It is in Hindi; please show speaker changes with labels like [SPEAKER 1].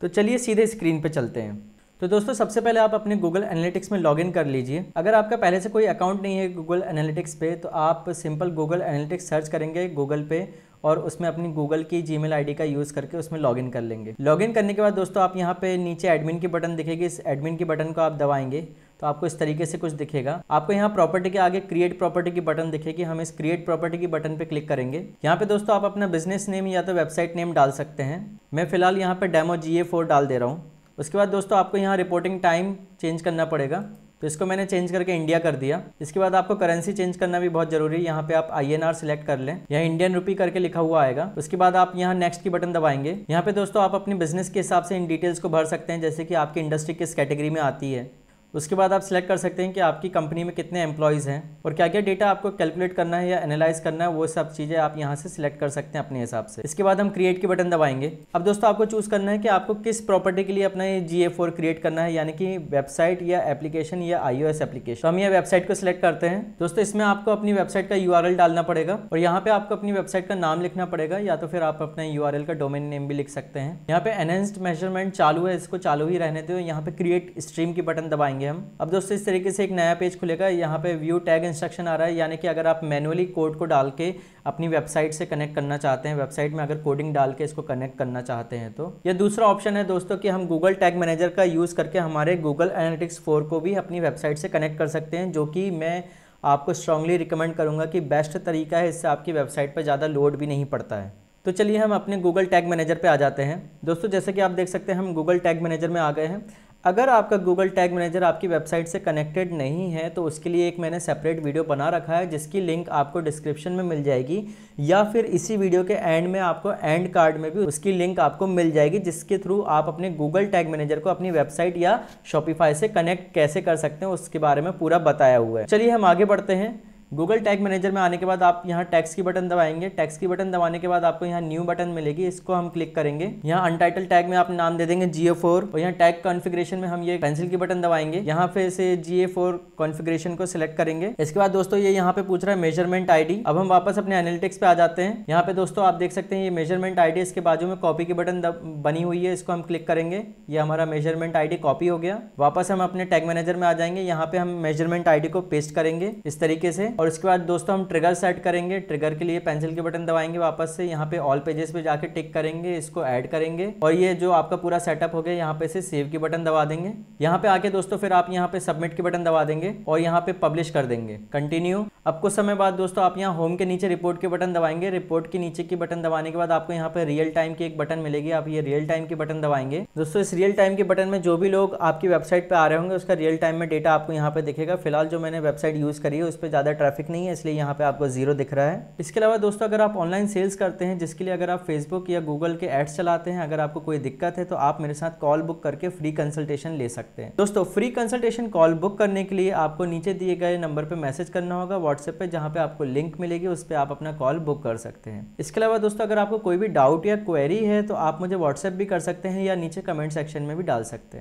[SPEAKER 1] तो चलिए सीधे स्क्रीन पे चलते हैं तो दोस्तों सबसे पहले आप अपने गूगल एनालिटिक्स में लॉगिन कर लीजिए अगर आपका पहले से कोई अकाउंट नहीं है गूगल एनालिटिक्स पे तो आप सिंपल गूगल एनालिटिक्स सर्च करेंगे गूगल पे और उसमें अपनी गूगल की जी मेल का यूज़ करके उसमें लॉगिन कर लेंगे लॉगिन करने के बाद दोस्तों आप यहाँ पे नीचे एडमिन की बटन दिखेगी इस एडमिन की बटन को आप दबाएंगे तो आपको इस तरीके से कुछ दिखेगा आपको यहाँ प्रॉपर्टी के आगे क्रिएट प्रॉपर्टी की बटन दिखेगी हम इस क्रिएट प्रॉपर्टी की बटन पे क्लिक करेंगे यहाँ पे दोस्तों आप अपना बिजनेस नेम या तो वेबसाइट नेम डाल सकते हैं मैं फिलहाल यहाँ पे डेमो जी डाल दे रहा हूँ उसके बाद दोस्तों आपको यहाँ रिपोर्टिंग टाइम चेंज करना पड़ेगा तो इसको मैंने चेंज करके इंडिया कर दिया इसके बाद आपको करेंसी चेंज करना भी बहुत जरूरी है यहाँ पे आप आई एन आर सिलेक्ट कर लें यहाँ इंडियन रुपी करके लिखा हुआ आएगा उसके बाद आप यहाँ नेक्स्ट की बटन दबाएंगे यहाँ पे दोस्तों आप अपने बिजनेस के हिसाब से इन डिटेल्स को भर सकते हैं जैसे कि आपकी इंडस्ट्री किस कैटेगरी में आती है उसके बाद आप सिलेक्ट कर सकते हैं कि आपकी कंपनी में कितने एम्प्लॉयज़ हैं और क्या क्या डेटा आपको कैलकुलेट करना है या एनालाइज करना है वो सब चीज़ें आप यहाँ से सिलेक्ट कर सकते हैं अपने हिसाब से इसके बाद हम क्रिएट के बटन दबाएंगे अब दोस्तों आपको चूज़ करना है कि आपको किस प्रॉपर्टी के लिए अपना ये जी क्रिएट करना है यानी कि वेबसाइट या एप्लीकेशन या आई एप्लीकेशन तो हम यह वेबसाइट को सिलेक्ट करते हैं दोस्तों इसमें आपको अपनी वेबसाइट का यू डालना पड़ेगा और यहाँ पे आपको अपनी वेबसाइट का नाम लिखना पड़ेगा या तो फिर आप अपना यू का डोमेन नेम भी लिख सकते हैं यहाँ पे एनहेंस्ड मेजरमेंट चालू है इसको चालू ही रहने दो यहाँ पे क्रिएट स्ट्रीम की बटन दबाएंगे पाएंगे हम अब दोस्तों इस तरीके से एक नया पेज खुलेगा यहाँ पे व्यू टैग इंस्ट्रक्शन आ रहा है यानी कि अगर आप मैनुअली कोड को डाल के अपनी वेबसाइट से कनेक्ट करना चाहते हैं वेबसाइट में अगर कोडिंग डाल के इसको कनेक्ट करना चाहते हैं तो यह दूसरा ऑप्शन है दोस्तों कि हम गूगल टैग मैनेजर का यूज़ करके हमारे गूगल एनालिटिक्स फोर को भी अपनी वेबसाइट से कनेक्ट कर सकते हैं जो कि मैं आपको स्ट्रांगली रिकमेंड करूँगा कि बेस्ट तरीका है इससे आपकी वेबसाइट पर ज़्यादा लोड भी नहीं पड़ता है तो चलिए हम अपने गूगल टैग मैनेजर पे आ जाते हैं दोस्तों जैसे कि आप देख सकते हैं हम गूगल टैग मैनेजर में आ गए हैं अगर आपका गूगल टैग मैनेजर आपकी वेबसाइट से कनेक्टेड नहीं है तो उसके लिए एक मैंने सेपरेट वीडियो बना रखा है जिसकी लिंक आपको डिस्क्रिप्शन में मिल जाएगी या फिर इसी वीडियो के एंड में आपको एंड कार्ड में भी उसकी लिंक आपको मिल जाएगी जिसके थ्रू आप अपने गूगल टैग मैनेजर को अपनी वेबसाइट या शॉपिफाई से कनेक्ट कैसे कर सकते हैं उसके बारे में पूरा बताया हुआ है चलिए हम आगे बढ़ते हैं गूगल टैग मैनेजर में आने के बाद आप यहाँ टैक्स की बटन दबाएंगे टैक्स की बटन दबाने के बाद आपको यहाँ न्यू बटन मिलेगी इसको हम क्लिक करेंगे यहाँ अनटाइटल टैग में आप नाम दे देंगे जीए फोर और यहाँ टैग कॉन्फ़िगरेशन में हम ये पेंसिल की बटन दबाएंगे यहाँ पे से जीए फोर कॉन्फिग्रेशन को सिलेक्ट करेंगे इसके बाद दोस्तों ये यहाँ पे पूछ रहा है मेजरमेंट आई अब हम वापस अपने एनालिटिक्स पे आ जाते हैं यहाँ पे दोस्तों आप देख सकते हैं ये मेजरमेंट आई इसके बाजू में कॉपी की बटन बनी हुई है इसको हम क्लिक करेंगे ये हमारा मेजरमेंट आई कॉपी हो गया वापस हम अपने टैग मैनेजर में आ जाएंगे यहाँ पे हम मेजरमेंट आई को पेस्ट करेंगे इस तरीके से और उसके बाद दोस्तों हम ट्रिगर सेट करेंगे ट्रिगर के लिए पेंसिल के बटन दबाएंगे वापस से यहाँ पे ऑल पेजेस पे जाके टिक करेंगे इसको ऐड करेंगे और ये जो आपका पूरा सेटअप हो गया यहाँ पे से सेव के बटन दबा देंगे यहाँ पे आके दोस्तों फिर आप यहाँ पे सबमिट के बटन दबा देंगे और यहाँ पे पब्लिश कर देंगे कंटिन्यू अब कुछ समय बाद दोस्तों आप यहाँ होम के नीचे रिपोर्ट के बटन दबाएंगे रिपोर्ट के नीचे की बटन दबाने के बाद आपको यहाँ पे रियल टाइम की एक बटन मिलेगी आप ये रियल टाइम की बटन दबाएंगे दोस्तों इस रियल टाइम के बटन में जो भी लोग आपकी वेबसाइट पर आ रहे होंगे उसका रियल टाइम में डेटा आपको यहाँ पे दिखेगा फिलहाल जो मैंने वेबसाइट यूज़ करी है उस पर ज़्यादा ट्रैफिक नहीं है इसलिए यहाँ पे आपको जीरो दिख रहा है इसके अलावा दोस्तों अगर आप ऑनलाइन सेल्स करते हैं जिसके लिए अगर आप फेसबुक या गूगल के एड्स चलाते हैं अगर आपको कोई दिक्कत है तो आप मेरे साथ कॉल बुक करके फ्री कंसल्टेशन ले सकते हैं दोस्तों फ्री कंसल्टेशन कॉल बुक करने के लिए आपको नीचे दिए गए नंबर पर मैसेज करना होगा व्हाट्सएप पर जहाँ पे आपको लिंक मिलेगी उस पर आप अपना कॉल बुक कर सकते हैं इसके अलावा दोस्तों अगर आपको कोई भी डाउट या क्वेरी है तो आप मुझे व्हाट्सएप भी कर सकते हैं या नीचे कमेंट सेक्शन में भी डाल सकते हैं